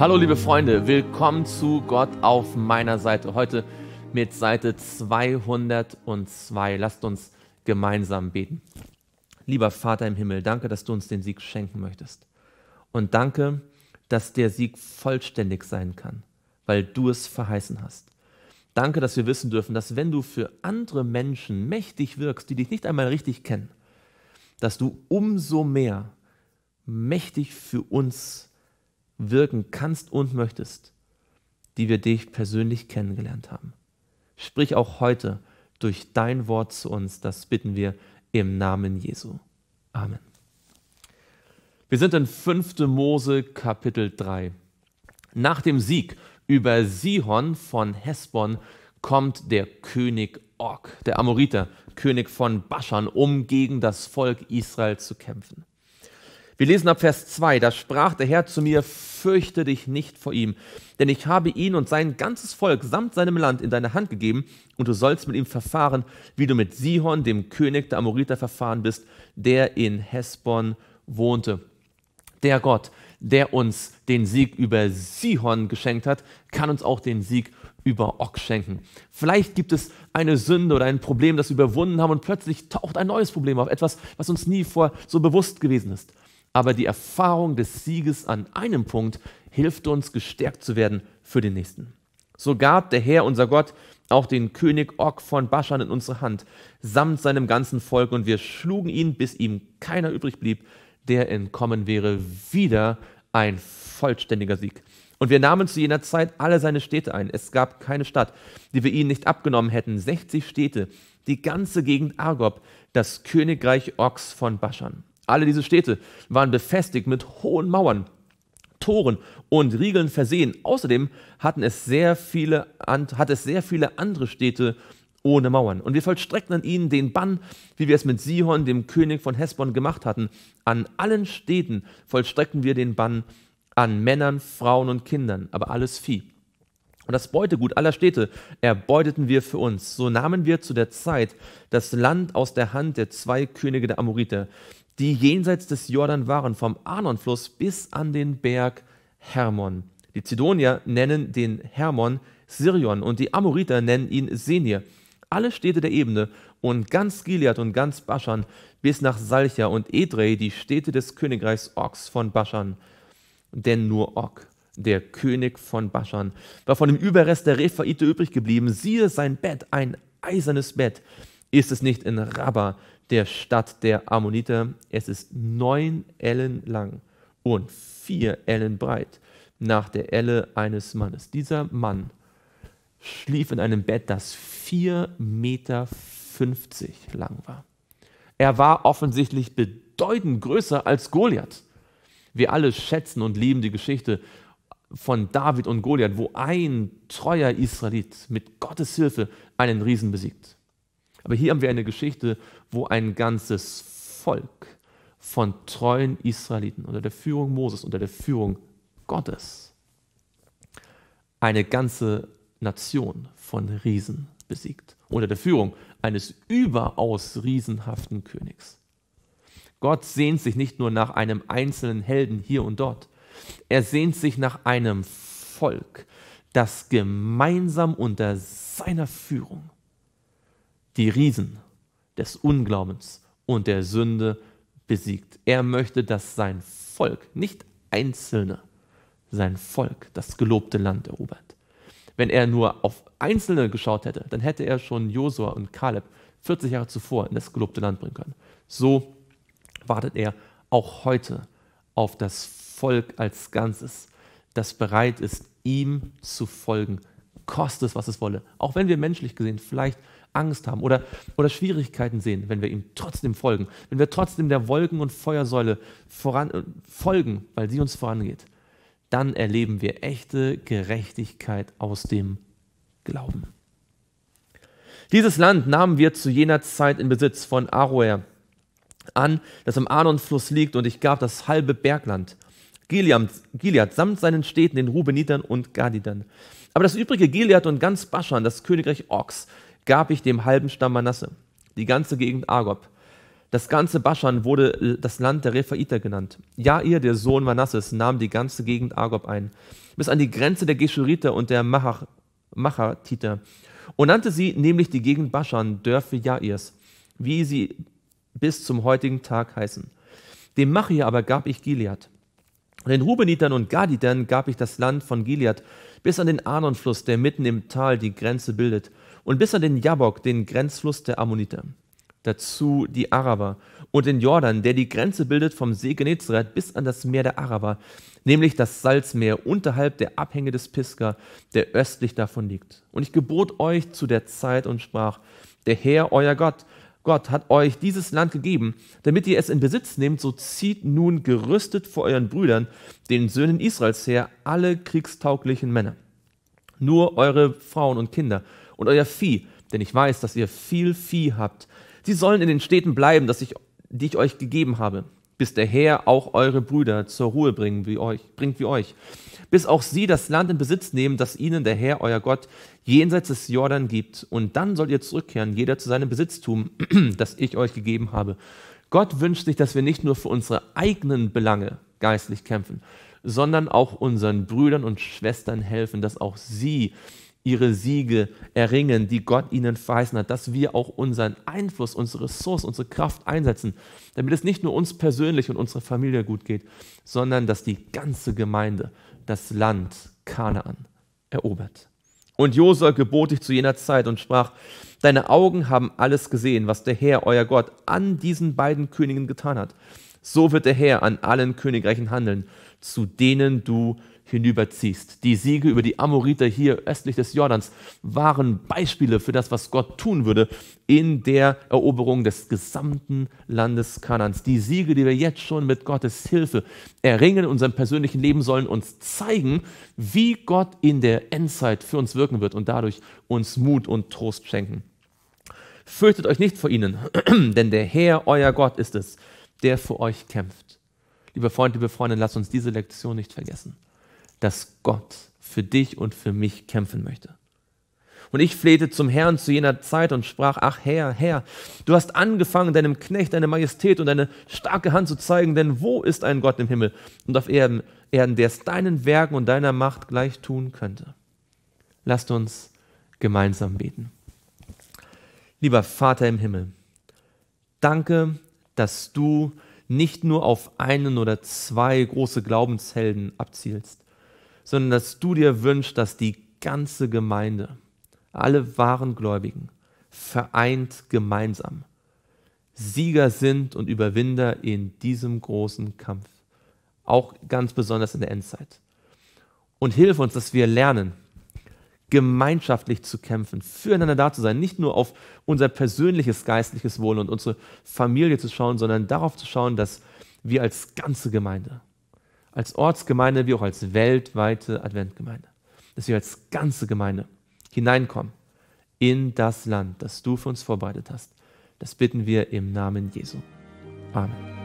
Hallo liebe Freunde, willkommen zu Gott auf meiner Seite. Heute mit Seite 202. Lasst uns gemeinsam beten. Lieber Vater im Himmel, danke, dass du uns den Sieg schenken möchtest. Und danke, dass der Sieg vollständig sein kann, weil du es verheißen hast. Danke, dass wir wissen dürfen, dass wenn du für andere Menschen mächtig wirkst, die dich nicht einmal richtig kennen, dass du umso mehr mächtig für uns wirkst wirken kannst und möchtest, die wir dich persönlich kennengelernt haben. Sprich auch heute durch dein Wort zu uns, das bitten wir im Namen Jesu. Amen. Wir sind in 5. Mose Kapitel 3. Nach dem Sieg über Sihon von Hesbon kommt der König Og, der Amoriter, König von Baschan, um gegen das Volk Israel zu kämpfen. Wir lesen ab Vers 2, da sprach der Herr zu mir, fürchte dich nicht vor ihm, denn ich habe ihn und sein ganzes Volk samt seinem Land in deine Hand gegeben, und du sollst mit ihm verfahren, wie du mit Sihon, dem König der Amoriter, verfahren bist, der in Hesbon wohnte. Der Gott, der uns den Sieg über Sihon geschenkt hat, kann uns auch den Sieg über Ock schenken. Vielleicht gibt es eine Sünde oder ein Problem, das wir überwunden haben und plötzlich taucht ein neues Problem auf, etwas, was uns nie vor so bewusst gewesen ist. Aber die Erfahrung des Sieges an einem Punkt hilft uns, gestärkt zu werden für den nächsten. So gab der Herr, unser Gott, auch den König Og von Baschan in unsere Hand, samt seinem ganzen Volk, und wir schlugen ihn, bis ihm keiner übrig blieb, der entkommen wäre. Wieder ein vollständiger Sieg. Und wir nahmen zu jener Zeit alle seine Städte ein. Es gab keine Stadt, die wir ihnen nicht abgenommen hätten. 60 Städte, die ganze Gegend Argob, das Königreich Ochs von Baschan. Alle diese Städte waren befestigt mit hohen Mauern, Toren und Riegeln versehen. Außerdem hatten es sehr viele, hat es sehr viele andere Städte ohne Mauern. Und wir vollstreckten an ihnen den Bann, wie wir es mit Sihon, dem König von Hesbon, gemacht hatten. An allen Städten vollstreckten wir den Bann an Männern, Frauen und Kindern, aber alles Vieh und das Beutegut aller Städte erbeuteten wir für uns. So nahmen wir zu der Zeit das Land aus der Hand der zwei Könige der Amoriter, die jenseits des Jordan waren, vom Arnonfluss bis an den Berg Hermon. Die Zidonier nennen den Hermon Sirion und die Amoriter nennen ihn Senir. Alle Städte der Ebene und ganz Gilead und ganz Baschan bis nach Salcha und Edrei, die Städte des Königreichs Ox von Baschan. Denn nur Og der König von Baschan, war von dem Überrest der Rephaite übrig geblieben. Siehe sein Bett, ein eisernes Bett. Ist es nicht in Rabba, der Stadt der Ammoniter? Es ist neun Ellen lang und vier Ellen breit, nach der Elle eines Mannes. Dieser Mann schlief in einem Bett, das vier Meter fünfzig lang war. Er war offensichtlich bedeutend größer als Goliath. Wir alle schätzen und lieben die Geschichte von David und Goliath, wo ein treuer Israelit mit Gottes Hilfe einen Riesen besiegt. Aber hier haben wir eine Geschichte, wo ein ganzes Volk von treuen Israeliten unter der Führung Moses, unter der Führung Gottes, eine ganze Nation von Riesen besiegt, unter der Führung eines überaus riesenhaften Königs. Gott sehnt sich nicht nur nach einem einzelnen Helden hier und dort, er sehnt sich nach einem Volk, das gemeinsam unter seiner Führung die Riesen des Unglaubens und der Sünde besiegt. Er möchte, dass sein Volk, nicht Einzelne, sein Volk das gelobte Land erobert. Wenn er nur auf Einzelne geschaut hätte, dann hätte er schon Josua und Kaleb 40 Jahre zuvor in das gelobte Land bringen können. So wartet er auch heute auf das Volk als Ganzes, das bereit ist, ihm zu folgen, kostet es, was es wolle. Auch wenn wir menschlich gesehen vielleicht Angst haben oder, oder Schwierigkeiten sehen, wenn wir ihm trotzdem folgen, wenn wir trotzdem der Wolken- und Feuersäule voran, äh, folgen, weil sie uns vorangeht, dann erleben wir echte Gerechtigkeit aus dem Glauben. Dieses Land nahmen wir zu jener Zeit in Besitz von Aroer an, das am Arnon-Fluss liegt, und ich gab das halbe Bergland Gilead, Gilead samt seinen Städten, den Rubenitern und Gadidern. Aber das übrige Gilead und ganz Baschan, das Königreich Orks, gab ich dem halben Stamm Manasse, die ganze Gegend Argob. Das ganze Baschan wurde äh, das Land der Rephaiter genannt. Jair, der Sohn Manasses, nahm die ganze Gegend Argob ein, bis an die Grenze der Geschuriter und der Machach, Machatiter, und nannte sie nämlich die Gegend Baschan, Dörfe Jairs, wie sie bis zum heutigen Tag heißen. Dem Machir aber gab ich Gilead, den Rubenitern und Gaditern gab ich das Land von Gilead bis an den Arnonfluss, der mitten im Tal die Grenze bildet, und bis an den Jabok, den Grenzfluss der Ammoniter. Dazu die Araber und den Jordan, der die Grenze bildet vom See Genezareth bis an das Meer der Araber, nämlich das Salzmeer unterhalb der Abhänge des Pisga, der östlich davon liegt. Und ich gebot euch zu der Zeit und sprach, der Herr, euer Gott, Gott hat euch dieses Land gegeben, damit ihr es in Besitz nehmt, so zieht nun gerüstet vor euren Brüdern, den Söhnen Israels her, alle kriegstauglichen Männer. Nur eure Frauen und Kinder und euer Vieh, denn ich weiß, dass ihr viel Vieh habt. Sie sollen in den Städten bleiben, dass ich, die ich euch gegeben habe bis der Herr auch eure Brüder zur Ruhe bringt wie euch, bringt wie euch, bis auch sie das Land in Besitz nehmen, das ihnen der Herr, euer Gott, jenseits des Jordan gibt. Und dann sollt ihr zurückkehren, jeder zu seinem Besitztum, das ich euch gegeben habe. Gott wünscht sich, dass wir nicht nur für unsere eigenen Belange geistlich kämpfen, sondern auch unseren Brüdern und Schwestern helfen, dass auch sie ihre Siege erringen, die Gott ihnen verheißen hat, dass wir auch unseren Einfluss, unsere Ressource, unsere Kraft einsetzen, damit es nicht nur uns persönlich und unserer Familie gut geht, sondern dass die ganze Gemeinde das Land Kanaan erobert. Und Josua gebot dich zu jener Zeit und sprach, deine Augen haben alles gesehen, was der Herr, euer Gott, an diesen beiden Königen getan hat. So wird der Herr an allen Königreichen handeln, zu denen du hinüberziehst. Die Siege über die Amoriter hier östlich des Jordans waren Beispiele für das, was Gott tun würde in der Eroberung des gesamten Landes Kanans. Die Siege, die wir jetzt schon mit Gottes Hilfe erringen in unserem persönlichen Leben, sollen uns zeigen, wie Gott in der Endzeit für uns wirken wird und dadurch uns Mut und Trost schenken. Fürchtet euch nicht vor ihnen, denn der Herr, euer Gott, ist es, der für euch kämpft. Lieber Freund, liebe Freundin, lasst uns diese Lektion nicht vergessen dass Gott für dich und für mich kämpfen möchte. Und ich flehte zum Herrn zu jener Zeit und sprach, ach Herr, Herr, du hast angefangen, deinem Knecht deine Majestät und deine starke Hand zu zeigen, denn wo ist ein Gott im Himmel und auf Erden, Erden der es deinen Werken und deiner Macht gleich tun könnte? Lasst uns gemeinsam beten. Lieber Vater im Himmel, danke, dass du nicht nur auf einen oder zwei große Glaubenshelden abzielst, sondern dass du dir wünschst, dass die ganze Gemeinde, alle wahren Gläubigen, vereint gemeinsam Sieger sind und Überwinder in diesem großen Kampf, auch ganz besonders in der Endzeit. Und hilf uns, dass wir lernen, gemeinschaftlich zu kämpfen, füreinander da zu sein, nicht nur auf unser persönliches geistliches Wohl und unsere Familie zu schauen, sondern darauf zu schauen, dass wir als ganze Gemeinde als Ortsgemeinde wie auch als weltweite Adventgemeinde. Dass wir als ganze Gemeinde hineinkommen in das Land, das du für uns vorbereitet hast. Das bitten wir im Namen Jesu. Amen.